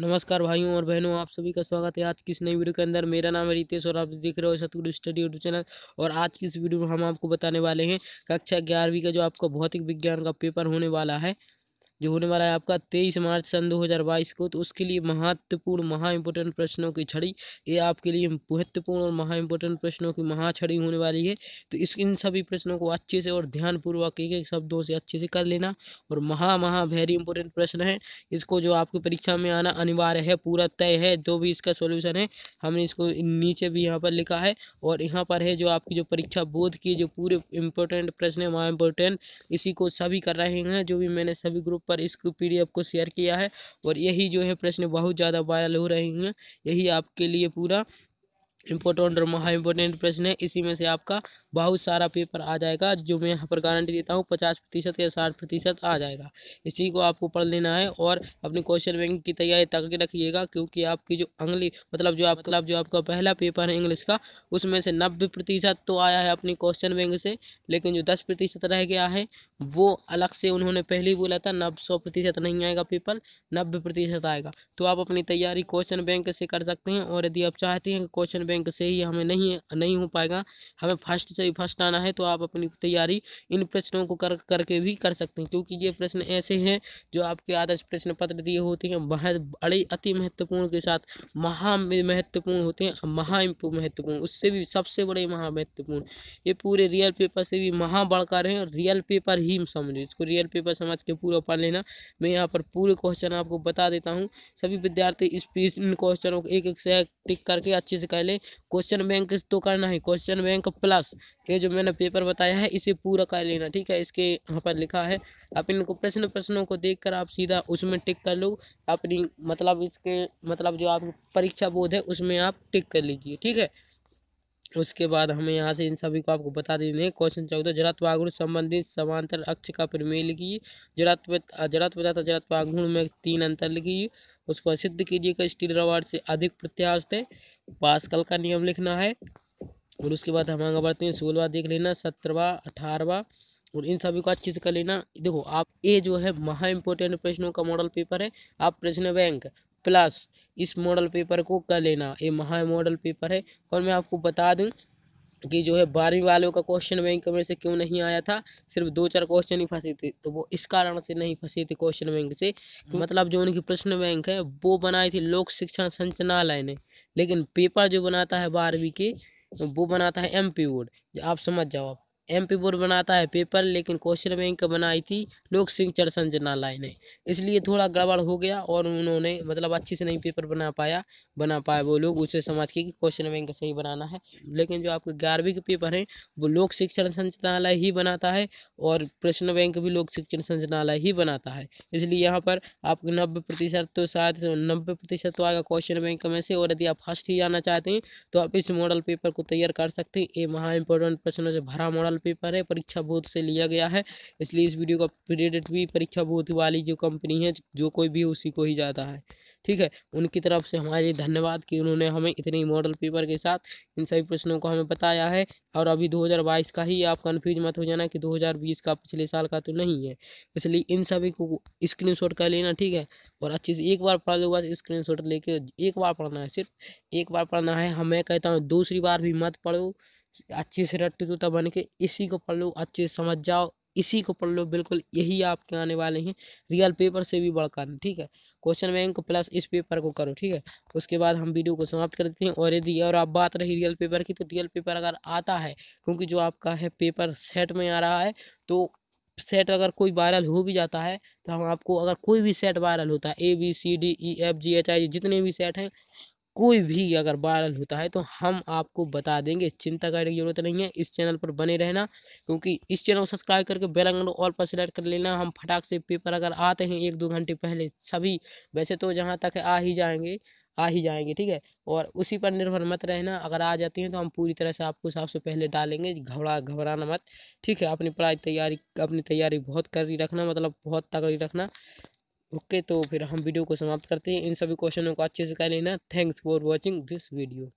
नमस्कार भाइयों और बहनों आप सभी का स्वागत है आज किस नई वीडियो के अंदर मेरा नाम है रितेश और आप देख रहे हो सतगुरु स्टडी यूट्यूब चैनल और आज की इस वीडियो में हम आपको बताने वाले हैं कक्षा ग्यारहवीं का जो आपका भौतिक विज्ञान का पेपर होने वाला है जो होने वाला है आपका तेईस मार्च सन 2022 को तो उसके लिए महत्वपूर्ण महा इम्पोर्टेंट प्रश्नों की छड़ी ये आपके लिए महत्वपूर्ण और महा इम्पोर्टेंट प्रश्नों की महा छड़ी होने वाली है तो इस इन सभी प्रश्नों को अच्छे से और ध्यानपूर्वक एक एक शब्दों से अच्छे से कर लेना और महा महा वेरी इंपॉर्टेंट प्रश्न है इसको जो आपकी परीक्षा में आना अनिवार्य है पूरा तय है जो भी इसका सोल्यूशन है हमने इसको नीचे भी यहाँ पर लिखा है और यहाँ पर है जो आपकी जो परीक्षा बोध की जो पूरे इम्पोर्टेंट प्रश्न है महा इम्पोर्टेंट इसी को सभी कर रहे हैं जो भी मैंने सभी ग्रुप पर पर इसको पीडीएफ को शेयर किया है और यही जो है प्रश्न बहुत ज़्यादा वायरल हो रहे हैं यही आपके लिए पूरा इम्पोर्टेंट और महा इम्पोर्टेंट प्रश्न है इसी में से आपका बहुत सारा पेपर आ जाएगा जो मैं यहाँ पर गारंटी देता हूँ पचास प्रतिशत या साठ प्रतिशत आ जाएगा इसी को आपको पढ़ लेना है और अपने क्वेश्चन बैंक की तैयारी तक के रखिएगा क्योंकि आपकी जो अंगली मतलब जो आप मतलब जो आपका पहला पेपर है इंग्लिश का उसमें से नब्बे प्रतिशत तो आया है अपनी क्वेश्चन बैंक से लेकिन जो दस प्रतिशत रह गया है वो अलग से उन्होंने पहले ही बोला था नब्बे सौ प्रतिशत नहीं आएगा पेपर नब्बे प्रतिशत आएगा तो आप अपनी तैयारी क्वेश्चन बैंक से कर सकते हैं और यदि आप चाहते हैं क्वेश्चन बैंक बैंक से ही हमें नहीं नहीं हो पाएगा हमें फर्स्ट से ही फर्स्ट आना है तो आप अपनी तैयारी इन प्रश्नों को कर करके भी कर सकते हैं क्योंकि ये प्रश्न ऐसे हैं जो आपके आदर्श प्रश्न पत्र दिए होते हैं बहुत बड़े अति महत्वपूर्ण के साथ महा महत्वपूर्ण होते हैं महा महत्वपूर्ण उससे भी सबसे बड़े महा महत्वपूर्ण ये पूरे रियल पेपर से भी महा बढ़कर हैं रियल पेपर ही समझो इसको रियल पेपर समझ के पूरा पढ़ लेना मैं यहाँ पर पूरे क्वेश्चन आपको बता देता हूँ सभी विद्यार्थी इस इन क्वेश्चनों को एक एक से टिक करके अच्छे से कह लें क्वेश्चन बैंक तो करना है क्वेश्चन बैंक प्लस ये जो मैंने पेपर बताया है इसे पूरा कर लेना ठीक है इसके यहाँ पर लिखा है आप इनको प्रश्न प्रश्नों को देख आप सीधा उसमें टिक कर लो अपनी मतलब इसके मतलब जो आप परीक्षा बोध है उसमें आप टिक कर लीजिए ठीक है उसके बाद हमें यहाँ से इन सभी को आपको बता देते हैं क्वेश्चन चौदह जड़ात्वागुण संबंधित समांतर अक्ष का प्रमेय लिखिए जड़ात्व जड़ात्वता जड़ात्वागुण में तीन अंतर लिखिए उसको असिद्ध कीजिएगा स्टील रवाड़ से अधिक प्रत्याशित है पास्कल का नियम लिखना है और उसके बाद हम आगे बढ़ते हैं सोलवा देख लेना सत्रहवा अठारहवा और इन सभी को अच्छे से कर लेना देखो आप ये जो है महा इम्पोर्टेंट प्रश्नों का मॉडल पेपर है आप प्रश्न बैंक प्लस इस मॉडल पेपर को कर लेना ये महा मॉडल पेपर है और मैं आपको बता दूं कि जो है बारहवीं वालों का क्वेश्चन बैंक में से क्यों नहीं आया था सिर्फ दो चार क्वेश्चन ही फंसे थे तो वो इस कारण से नहीं फंसे थे क्वेश्चन बैंक से हम्म। मतलब जो उनकी प्रश्न बैंक है वो बनाई थी लोक शिक्षण संचनालय ने लेकिन पेपर जो बनाता है बारहवीं के वो बनाता है एम पी बोर्ड आप समझ जाओ आप एम पी बोर्ड बनाता है पेपर लेकिन क्वेश्चन बैंक बनाई थी लोक शिक्षण जनालय ने इसलिए थोड़ा गड़बड़ हो गया और उन्होंने मतलब अच्छे से नहीं पेपर बना पाया बना पाए वो लोग उसे समझ के कि क्वेश्चन बैंक सही बनाना है लेकिन जो आपके ग्यारहवीं के पेपर हैं वो लोक शिक्षण संचालनालय ही बनाता है और प्रश्न बैंक भी लोक शिक्षण संचालनालय ही बनाता है इसलिए यहाँ पर आप नब्बे प्रतिशत तो शायद नब्बे प्रतिशत तो आएगा क्वेश्चन बैंक में से और यदि आप फर्स्ट ही आना चाहते हैं तो आप इस मॉडल पेपर को तैयार कर सकते हैं ये महा इंपॉर्टेंट प्रश्नों से भरा मॉडल साल पेपर है परीक्षा बोध से लिया गया है इसलिए इस वीडियो का प्रेडिट भी परीक्षा बोध वाली जो कंपनी है जो कोई भी उसी को ही जाता है ठीक है उनकी तरफ से हमारे धन्यवाद कि उन्होंने हमें इतने मॉडल पेपर के साथ इन सभी प्रश्नों को हमें बताया है और अभी 2022 का ही आप कन्फ्यूज मत हो जाना कि 2020 का पिछले साल का तो नहीं है इसलिए इन सभी को स्क्रीनशॉट कर लेना ठीक है और अच्छे से एक बार पढ़ लो बस स्क्रीन लेके एक बार पढ़ना है सिर्फ एक बार पढ़ना है हमें हाँ, कहता हूँ दूसरी बार भी मत पढ़ो अच्छे से रट्टी तोता बन के इसी को पढ़ लो अच्छे से समझ जाओ इसी को पढ़ लो बिल्कुल यही आपके आने वाले हैं रियल पेपर से भी बढ़कर ठीक है क्वेश्चन बैंक प्लस इस पेपर को करो ठीक है उसके बाद हम वीडियो को समाप्त करते हैं और यदि और आप बात रही रियल पेपर की तो रियल पेपर अगर आता है क्योंकि जो आपका है पेपर सेट में आ रहा है तो सेट अगर कोई वायरल हो भी जाता है तो हम आपको अगर कोई भी सेट वायरल होता है A B C D E F G H I जितने भी सेट हैं कोई भी अगर वायरल होता है तो हम आपको बता देंगे चिंता करने की जरूरत नहीं है इस चैनल पर बने रहना क्योंकि इस चैनल को सब्सक्राइब करके बेल आइकन ऑल पर सिलेक्ट कर लेना हम फटाक से पेपर अगर आते हैं एक दो घंटे पहले सभी वैसे तो जहाँ तक आ ही जाएंगे आ ही जाएंगे ठीक है और उसी पर निर्भर मत रहना अगर आ जाती हैं तो हम पूरी तरह से आपको सबसे पहले डालेंगे घबरा घबराना मत ठीक है अपनी पढ़ाई तैयारी अपनी तैयारी बहुत कर रखना मतलब बहुत तगड़ी रखना ओके तो फिर हम वीडियो को समाप्त करते हैं इन सभी क्वेश्चनों को अच्छे से कर लेना thanks for watching this video